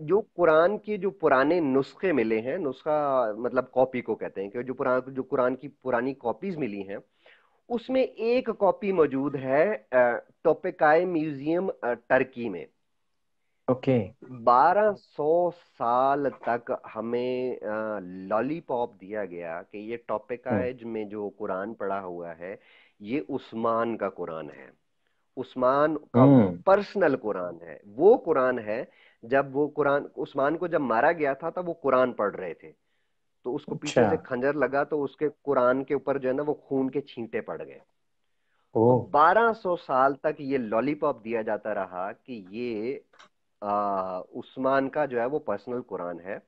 जो कुरान के जो पुराने नुस्खे मिले हैं नुस्खा मतलब कॉपी को कहते हैं कि जो पुरान जो कुरान की पुरानी कॉपीज मिली हैं उसमें एक कॉपी मौजूद है टोपेकाय म्यूजियम टर्की में ओके okay. सौ साल तक हमें लॉलीपॉप दिया गया कि ये हम्म। टोपेकाय में जो कुरान पढ़ा हुआ है ये उस्मान का कुरान है उस्मान का हम्म। पर्सनल कुरान है वो कुरान है जब वो कुरान उस्मान को जब मारा गया था तब वो कुरान पढ़ रहे थे तो उसको पीछे अच्छा। से खंजर लगा तो उसके कुरान के ऊपर जो है ना वो खून के छींटे पड़ गए बारह सौ साल तक ये लॉलीपॉप दिया जाता रहा कि ये आ, उस्मान का जो है वो पर्सनल कुरान है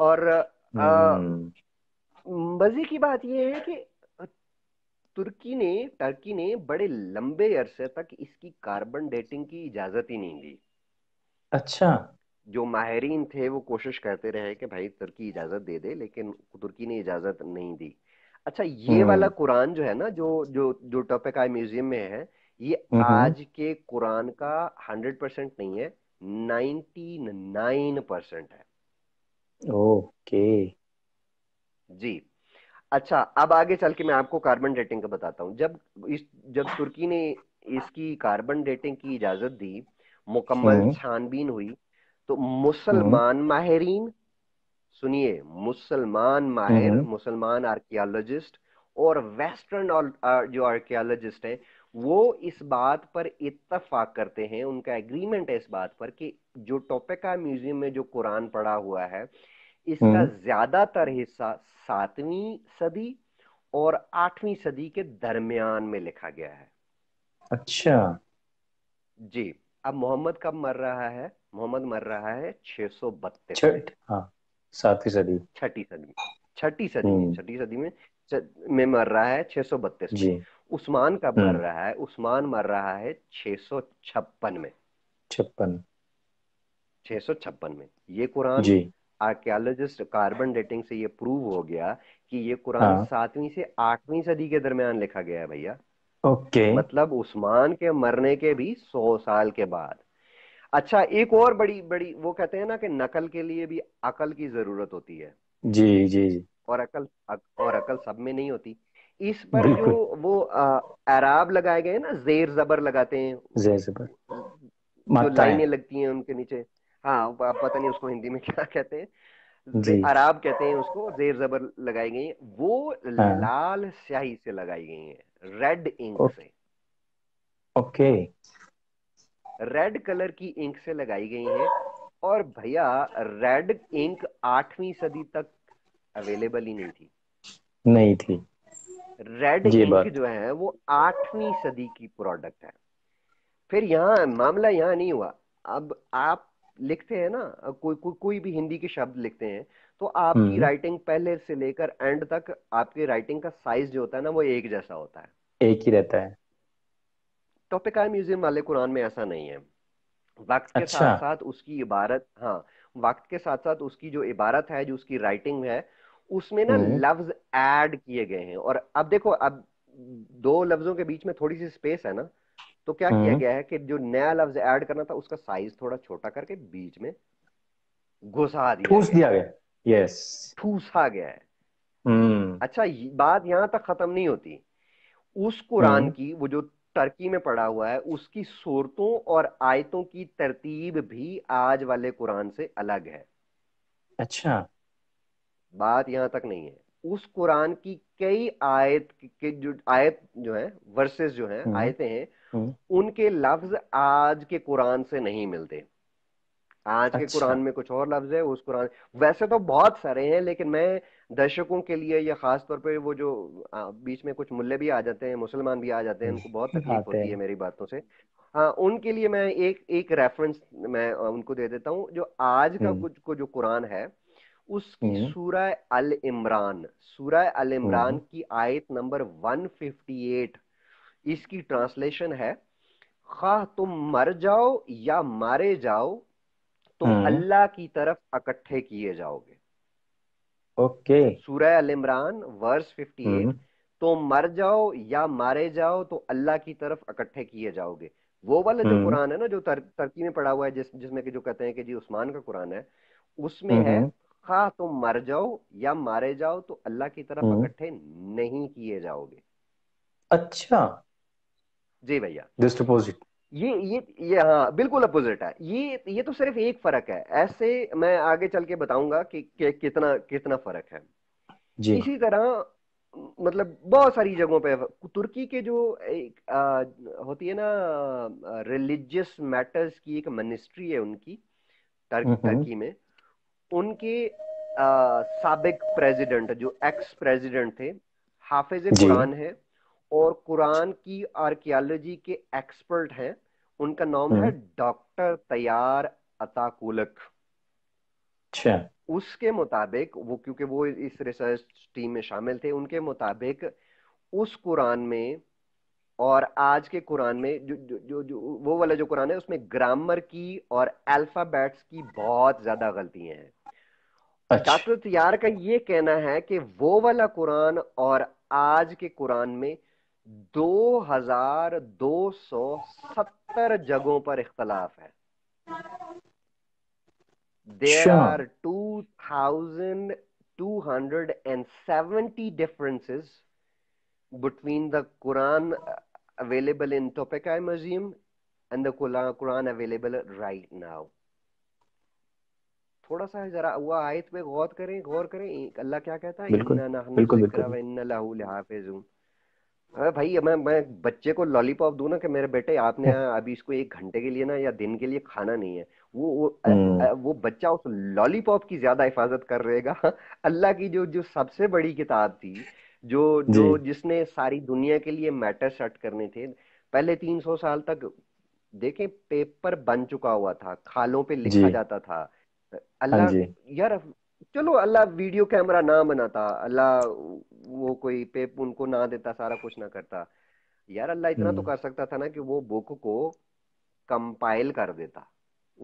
और हम्म। मजे की बात यह है कि तुर्की ने टर्की ने बड़े लंबे अरसे तक इसकी कार्बन डेटिंग की इजाजत ही नहीं दी अच्छा जो माहरीन थे वो कोशिश करते रहे कि भाई तुर्की इजाजत दे दे लेकिन तुर्की ने इजाजत नहीं दी अच्छा ये वाला हम्म। कुरान जो है ना जो जो जो टॉपिक आई म्यूजियम में है ये हम्म। आज के कुरान का हंड्रेड परसेंट नहीं है नाइनटी नाइन परसेंट है ओके जी अच्छा अब आगे चल के मैं आपको कार्बन डेटिंग का बताता हूँ जब इस जब तुर्की ने इसकी कार्बन डेटिंग की इजाजत दी मुकम्मल हम्म। छानबीन हुई तो हम्म। मुसलमान माहरीन सुनिए मुसलमान माहिर हम्म। मुसलमान आर्कियोलॉजिस्ट और वेस्टर्न जो आर्कियोलॉजिस्ट हैं वो इस बात पर इतफाक करते हैं उनका एग्रीमेंट है इस बात पर कि जो टोपेका म्यूजियम में जो कुरान पड़ा हुआ है इसका ज्यादातर हिस्सा सातवीं सदी और आठवीं सदी के दरमियान में लिखा गया है अच्छा जी अब मोहम्मद कब मर रहा है मोहम्मद मर रहा है छह सौ बत्तीस हाँ, सातवीं सदी छठी सदी छठी सदी हम्म। छठी सदी में में मर रहा है छह सौ बत्तीस उस्मान कब मर हम्म। रहा है उस्मान मर रहा है छह सौ छप्पन में छप्पन छह सौ छप्पन में ये कुरान आर्कियोलॉजिस्ट कार्बन डेटिंग से ये प्रूव हो गया कि ये कुरान हाँ। सातवीं से आठवीं सदी के दरमियान लिखा गया है भैया ओके okay. मतलब उस्मान के मरने के भी सौ साल के बाद अच्छा एक और बड़ी बड़ी वो कहते हैं ना कि नकल के लिए भी अकल की जरूरत होती है जी जी जी और अकल और अकल सब में नहीं होती इस पर जो वो अराब लगाए गए ना जेर जबर लगाते हैं जेर जबर जो लाइनें लगती हैं उनके नीचे हाँ आप पता नहीं उसको हिंदी में क्या कहते हैं अराब कहते हैं उसको जेर जबर लगाई गई वो हाँ। लाल स्याही से लगाई गई है रेड इंक ओ, से ओके रेड कलर की इंक से लगाई गई है और भैया रेड इंक आठवीं सदी तक अवेलेबल ही नहीं थी नहीं थी रेड इंक जो है वो आठवीं सदी की प्रोडक्ट है फिर यहाँ मामला यहाँ नहीं हुआ अब आप लिखते हैं ना कोई कोई कोई भी हिंदी के शब्द लिखते हैं तो आपकी राइटिंग हम्म। पहले से लेकर एंड तक आपकी राइटिंग का साइज जो होता है ना वो एक जैसा होता है एक ही रहता है टॉपिक आए म्यूजियम वाले कुरान में ऐसा नहीं है वक्त के अच्छा। साथ साथ उसकी इबारत हाँ वक्त के साथ साथ उसकी जो इबारत है जो उसकी राइटिंग है उसमें ना हम्म। लफ्ज ऐड किए गए हैं और अब देखो अब दो लफ्जों के बीच में थोड़ी सी स्पेस है ना तो क्या किया हम्म। गया है कि जो नया लफ्ज ऐड करना था उसका साइज थोड़ा छोटा करके बीच में घुसा दिया ठूस दिया गया yes. फूसा गया है hmm. अच्छा बात यहाँ तक खत्म नहीं होती उस कुरान hmm. की वो जो टर्की में पड़ा हुआ है उसकी सूरतों और आयतों की तरतीब भी आज वाले कुरान से अलग है अच्छा बात यहाँ तक नहीं है उस कुरान की कई आयत के जो आयत जो है वर्सेस जो है hmm. आयतें हैं hmm. उनके लफ्ज आज के कुरान से नहीं मिलते आज के अच्छा। कुरान में कुछ और लफ्ज है उस कुरान वैसे तो बहुत सारे हैं लेकिन मैं दर्शकों के लिए या खास तौर पे वो जो बीच में कुछ मुल्ले भी आ जाते हैं मुसलमान भी आ जाते हैं उनको बहुत तकलीफ होती है मेरी बातों से हाँ उनके लिए मैं एक एक रेफरेंस मैं उनको दे देता हूँ जो आज का हम्म। कुछ को जो कुरान है उसकी हम्म। सूरह अल इमरान सूरह अल इमरान हम्म। की आयत नंबर 158 इसकी ट्रांसलेशन है खा तुम मर जाओ या मारे जाओ तुम हम्म। अल्लाह की तरफ इकट्ठे किए जाओगे ओके सूरह अल इमरान वर्स 58 हम्म। तो मर जाओ या मारे जाओ तो अल्लाह की तरफ इकट्ठे किए जाओगे वो वाला जो हम्म। कुरान है ना जो तर, तरकी में पड़ा हुआ है जिस जिसमें कि जो कहते हैं कि जी उस्मान का कुरान है उसमें है खा तुम मर जाओ या मारे जाओ तो अल्लाह की तरफ इकट्ठे नहीं किए जाओगे अच्छा जी भैया जस्ट अपोजिट ये ये ये हाँ बिल्कुल अपोजिट है ये ये तो सिर्फ एक फर्क है ऐसे मैं आगे चल के बताऊंगा कि, कि कितना कितना फर्क है जी इसी तरह मतलब बहुत सारी जगहों पे तुर्की के जो एक आ, होती है ना रिलीजियस मैटर्स की एक मिनिस्ट्री है उनकी तर्की हम्म, हम्म। में उनके सबक प्रेसिडेंट जो एक्स प्रेसिडेंट थे हाफिज कुरान है और कुरान की आर्कियोलॉजी के एक्सपर्ट हैं उनका नाम है हम्म। डॉक्टर तैयार अताकुलक अच्छा। उसके मुताबिक वो क्योंकि वो इस रिसर्च टीम में शामिल थे उनके मुताबिक उस कुरान में और आज के कुरान में जो जो जो, जो वो वाला जो कुरान है उसमें ग्रामर की और अल्फाबेट्स की बहुत ज्यादा गलतियां हैं अच्छा। डॉक्टर तैयार का ये कहना है कि वो वाला कुरान और आज के कुरान में 2270 जगहों पर इख्तलाफ है there are two thousand two hundred and seventy differences between the Quran available in Topeka Museum and the Quran available right now थोड़ा सा जरा हुआ आयत पे गौर करें गौर करें अल्लाह क्या कहता है अरे भाई मैं मैं बच्चे को लॉलीपॉप दू ना कि मेरे बेटे आपने अभी इसको एक घंटे के लिए ना या दिन के लिए खाना नहीं है वो वो, हम्म। वो बच्चा उस लॉलीपॉप की ज्यादा हिफाजत कर रहेगा अल्लाह की जो जो सबसे बड़ी किताब थी जो जो जिसने सारी दुनिया के लिए मैटर सेट करने थे पहले तीन सौ साल तक देखें पेपर बन चुका हुआ था खालों पे लिखा जाता था हाँ अल्लाह यार चलो अल्लाह वीडियो कैमरा ना बनाता अल्लाह वो कोई पेप उनको ना देता सारा कुछ ना करता यार अल्लाह इतना तो हम्म। कर सकता था ना कि वो बुक को कंपाइल कर देता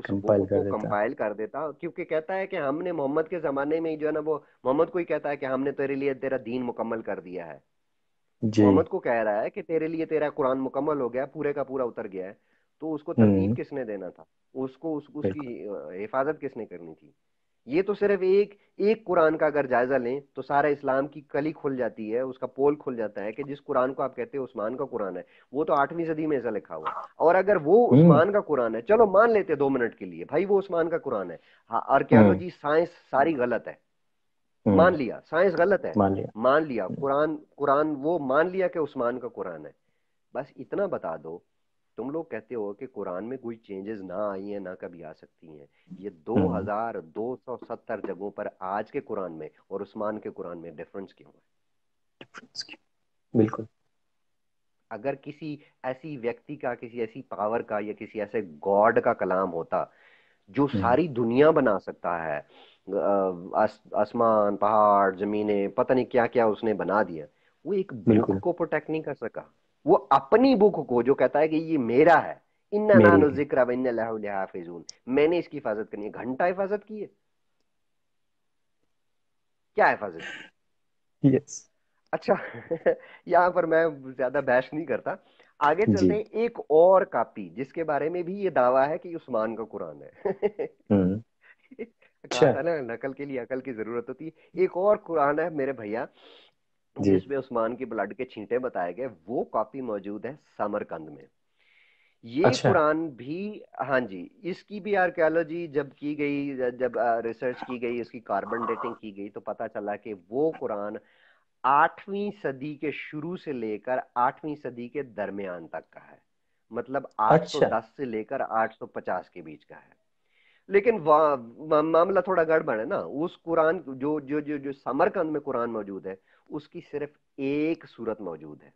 उस कंपाइल कर को कंपाइल कर देता क्योंकि कहता है कि हमने मोहम्मद के जमाने में ही जो है ना वो मोहम्मद को ही कहता है कि हमने तेरे लिए तेरा दीन मुकम्मल कर दिया है मोहम्मद को कह रहा है कि तेरे लिए तेरा कुरान मुकम्मल हो गया पूरे का पूरा उतर गया है तो उसको तरतीब हम्म। किसने देना था उसको उस, उसकी हिफाजत किसने करनी थी ये तो सिर्फ एक एक कुरान का अगर जायजा लें तो सारा इस्लाम की कली खुल जाती है उसका पोल खुल जाता है कि जिस कुरान को आप कहते हैं उस्मान का कुरान है वो तो आठवीं सदी में ऐसा लिखा हुआ और अगर वो हम्म। उस्मान का कुरान है चलो मान लेते दो मिनट के लिए भाई वो उस्मान का कुरान है आर्कियोलॉजी हाँ, हम्म। साइंस सारी गलत है हम्म। मान लिया साइंस गलत है मान लिया मान लिया कुरान कुरान वो मान लिया कि उस्मान का कुरान है बस इतना बता दो तुम लोग कहते हो कि कुरान में कोई चेंजेस ना आई हैं ना कभी आ सकती हैं ये हम्म, हम्म। दो हजार दो सौ सत्तर जगहों पर आज के कुरान में और उस्मान के कुरान में डिफरेंस क्यों है बिल्कुल अगर किसी ऐसी व्यक्ति का किसी ऐसी पावर का या किसी ऐसे गॉड का कलाम होता जो हम्म। सारी दुनिया बना सकता है आस, आसमान पहाड़ जमीने पता नहीं क्या क्या उसने बना दिया वो एक बिल्कुल को प्रोटेक्ट नहीं कर सका वो अपनी बुक को जो कहता है कि ये मेरा है इन्ना नानो जिक्र हाफिजून मैंने इसकी हिफाजत करनी है घंटा हिफाजत की है क्या हिफाजत yes. अच्छा यहाँ पर मैं ज्यादा बहस नहीं करता आगे चलते हैं एक और कापी जिसके बारे में भी ये दावा है कि उस्मान का कुरान है हम्म। अच्छा, अच्छा। ना नकल के लिए अकल की जरूरत होती है एक और कुरान है मेरे भैया तो जिसमें उस्मान की ब्लड के छींटे बताए गए वो कॉपी मौजूद है समरकंद में ये अच्छा। कुरान भी हाँ जी इसकी भी आर्कियोलॉजी जब की गई जब रिसर्च की गई इसकी कार्बन डेटिंग की गई तो पता चला कि वो कुरान आठवीं सदी के शुरू से लेकर आठवीं सदी के दरमियान तक का है मतलब 810 अच्छा। से लेकर 850 के बीच का है लेकिन मामला थोड़ा गड़बड़ है ना उस कुरान जो जो जो जो समरकंद में कुरान मौजूद है उसकी सिर्फ एक सूरत मौजूद है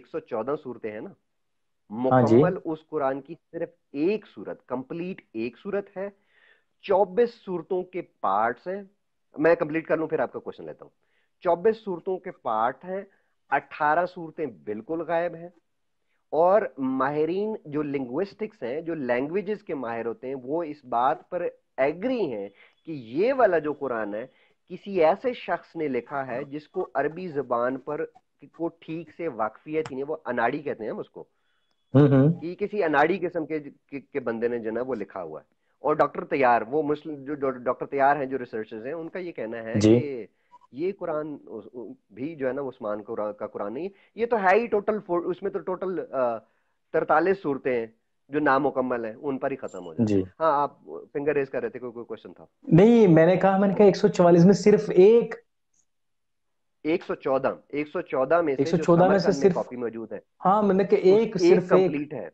114 सूरतें हैं ना हाँ मुकम्मल उस कुरान की सिर्फ एक सूरत कंप्लीट एक सूरत है 24 सूरतों के पार्ट्स हैं मैं कंप्लीट कर लूं फिर आपका क्वेश्चन लेता हूं 24 सूरतों के पार्ट हैं 18 सूरतें बिल्कुल गायब हैं और माहरीन जो लिंग्विस्टिक्स हैं जो लैंग्वेजेस के माहिर होते हैं वो इस बात पर एग्री हैं कि ये वाला जो कुरान है किसी ऐसे शख्स ने लिखा है जिसको अरबी जबान पर को ठीक से वाकफियत ही नहीं वो अनाड़ी कहते हैं हम उसको हम्म, हम्म। कि किसी अनाड़ी किस्म के, के के बंदे ने जो ना वो लिखा हुआ है और डॉक्टर तैयार वो मुस्लिम जो डॉक्टर तैयार हैं जो रिसर्चर्स हैं उनका ये कहना है कि ये कुरान भी जो है ना उस्मान का कुरान नहीं है ये तो है ही टोटल उसमें तो टोटल तरतालीस सूरतें हैं जो नाम मुकम्मल है उन पर ही खत्म हो जाए जी हाँ आप फिंगर रेज कर रहे थे कोई कोई क्वेश्चन था नहीं मैंने कहा मैंने कहा 144 में सिर्फ एक 114 114 में से 114 में से सिर्फ कॉपी मौजूद है हाँ मैंने कहा एक सिर्फ एक कंप्लीट है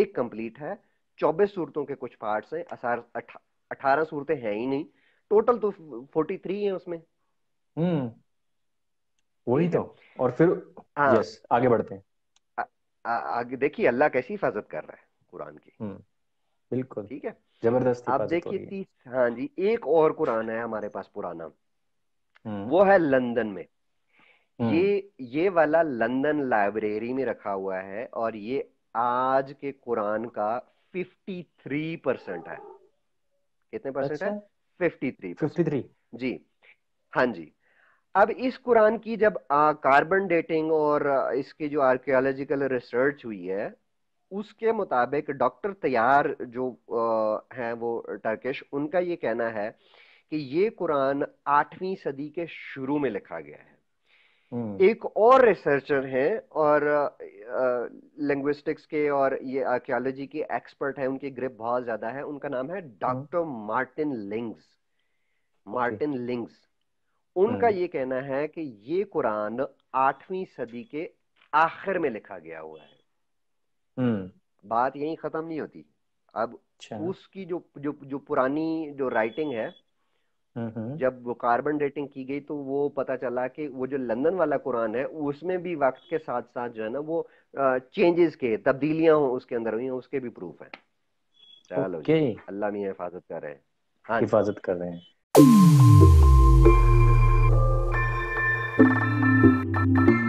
एक कंप्लीट है चौबीस सूरतों के कुछ पार्ट्स हैं अठारह सूरतें हैं ही नहीं टोटल तो फोर्टी थ्री है उसमें हम्म वही तो और फिर हाँ आगे बढ़ते हैं आगे देखिए अल्लाह कैसी हिफाजत कर रहा है कुरान की हम्म, बिल्कुल ठीक है जबरदस्त आप देखिए हाँ जी एक और कुरान है हमारे पास पुराना हम्म। वो है लंदन में हम्म। ये ये वाला लंदन लाइब्रेरी में रखा हुआ है और ये आज के कुरान का फिफ्टी थ्री परसेंट है कितने परसेंट अच्छा? है फिफ्टी थ्री जी हाँ जी अब इस कुरान की जब कार्बन डेटिंग और इसकी जो आर्कियोलॉजिकल रिसर्च हुई है उसके मुताबिक डॉक्टर तैयार जो आ, वो टर्किश उनका ये कहना है कि ये कुरान आठवीं सदी के शुरू में लिखा गया है हम्म। एक और रिसर्चर हैं और लिंग्विस्टिक्स के और ये आर्कियोलॉजी के एक्सपर्ट हैं उनकी ग्रिप बहुत ज्यादा है उनका नाम है doctor Martin Lings Martin Lings उनका हम्म। ये कहना है कि ये कुरान आठवीं सदी के आखिर में लिखा गया हुआ है हम्म। बात यही खत्म नहीं होती अब अच्छा। उसकी जो जो जो पुरानी जो राइटिंग है हम्म, जब वो कार्बन डेटिंग की गई तो वो पता चला कि वो जो लंदन वाला कुरान है उसमें भी वक्त के साथ साथ जो है ना वो चेंजेस के तब्दीलियां उसके अंदर हुई उसके भी प्रूफ है चलो अल्लाह मियाँ हिफाजत कर रहे हैं हाँ हिफाजत कर रहे हैं Thank you.